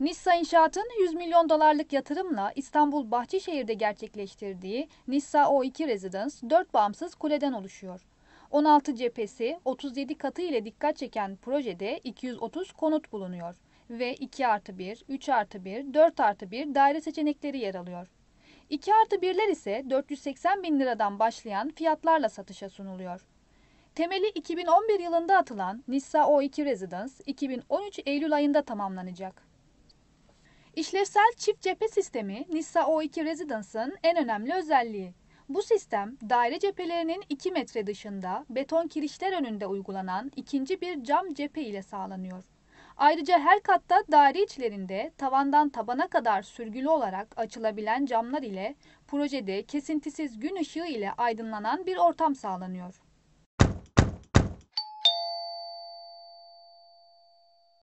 Nissa İnşaat'ın 100 milyon dolarlık yatırımla İstanbul Bahçeşehir'de gerçekleştirdiği Nissa O2 Residence 4 bağımsız kuleden oluşuyor. 16 cephesi, 37 katı ile dikkat çeken projede 230 konut bulunuyor ve 2 artı 1, 3 artı 1, 4 artı 1 daire seçenekleri yer alıyor. 2 artı 1'ler ise 480 bin liradan başlayan fiyatlarla satışa sunuluyor. Temeli 2011 yılında atılan Nissa O2 Residence 2013 Eylül ayında tamamlanacak. İşlevsel çift cephe sistemi Nissa O2 Residence'ın en önemli özelliği. Bu sistem daire cephelerinin 2 metre dışında beton kirişler önünde uygulanan ikinci bir cam cephe ile sağlanıyor. Ayrıca her katta daire içlerinde tavandan tabana kadar sürgülü olarak açılabilen camlar ile projede kesintisiz gün ışığı ile aydınlanan bir ortam sağlanıyor.